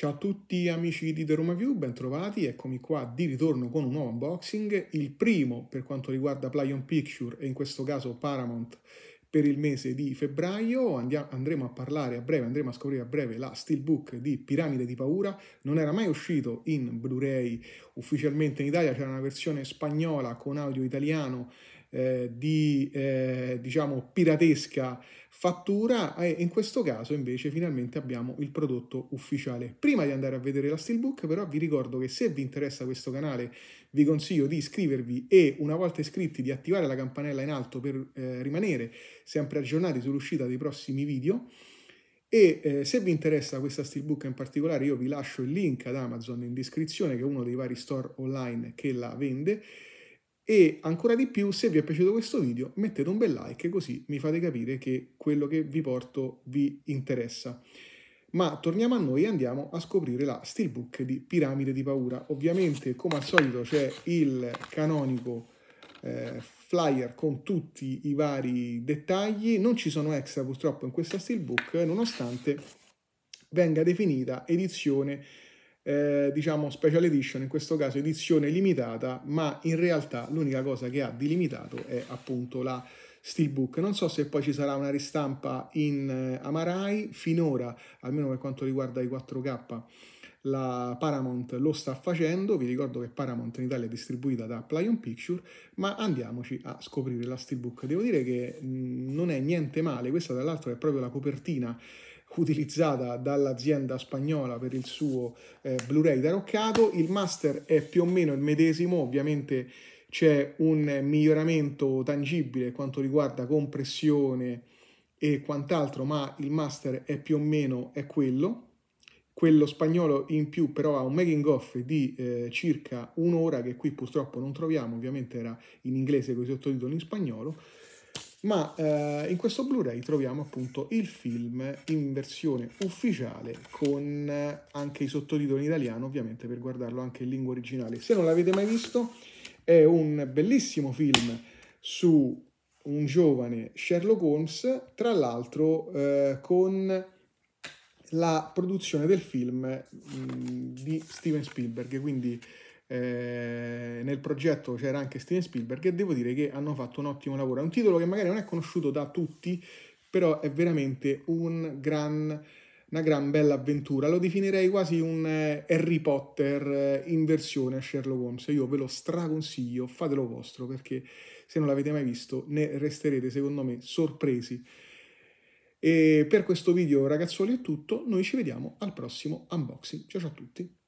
Ciao a tutti amici di The Roma View, bentrovati, eccomi qua di ritorno con un nuovo unboxing, il primo per quanto riguarda Playon Picture e in questo caso Paramount per il mese di febbraio, Andiamo, andremo a parlare a breve, andremo a scoprire a breve la steelbook di Piramide di Paura, non era mai uscito in Blu-ray ufficialmente in Italia, c'era una versione spagnola con audio italiano eh, di eh, diciamo piratesca fattura e in questo caso invece finalmente abbiamo il prodotto ufficiale. Prima di andare a vedere la steelbook però vi ricordo che se vi interessa questo canale vi consiglio di iscrivervi e una volta iscritti di attivare la campanella in alto per eh, rimanere sempre aggiornati sull'uscita dei prossimi video e eh, se vi interessa questa steelbook in particolare io vi lascio il link ad Amazon in descrizione che è uno dei vari store online che la vende e ancora di più se vi è piaciuto questo video mettete un bel like così mi fate capire che quello che vi porto vi interessa. Ma torniamo a noi e andiamo a scoprire la steelbook di Piramide di Paura. Ovviamente come al solito c'è il canonico eh, flyer con tutti i vari dettagli, non ci sono extra purtroppo in questa steelbook nonostante venga definita edizione eh, diciamo special edition, in questo caso edizione limitata, ma in realtà l'unica cosa che ha di limitato è appunto la steelbook. Non so se poi ci sarà una ristampa in eh, Amarai, finora, almeno per quanto riguarda i 4K, la Paramount lo sta facendo, vi ricordo che Paramount in Italia è distribuita da Playon Picture, ma andiamoci a scoprire la steelbook. Devo dire che mh, mm, non è niente male, questa tra l'altro è proprio la copertina utilizzata dall'azienda spagnola per il suo eh, Blu-ray taroccato, il master è più o meno il medesimo, ovviamente c'è un miglioramento tangibile quanto riguarda compressione e quant'altro, ma il master è più o meno è quello. Quello spagnolo in più però ha un making off di eh, circa un'ora che qui purtroppo non troviamo, ovviamente era in inglese con i sottotitoli in spagnolo ma eh, in questo Blu-ray troviamo appunto il film in versione ufficiale con eh, anche i sottotitoli in italiano, ovviamente per guardarlo anche in lingua originale. Se non l'avete mai visto, è un bellissimo film su un giovane Sherlock Holmes, tra l'altro eh, con la produzione del film mh, mm, di Steven Spielberg, quindi eh, nel progetto c'era anche Steven Spielberg e devo dire che hanno fatto un ottimo lavoro. È un titolo che magari non è conosciuto da tutti, però è veramente un gran, una gran bella avventura. Lo definirei quasi un eh, Harry Potter eh, in versione a Sherlock Holmes. Io ve lo straconsiglio, fatelo vostro perché se non l'avete mai visto ne resterete secondo me sorpresi. E per questo video ragazzuoli è tutto, noi ci vediamo al prossimo unboxing. Ciao ciao a tutti!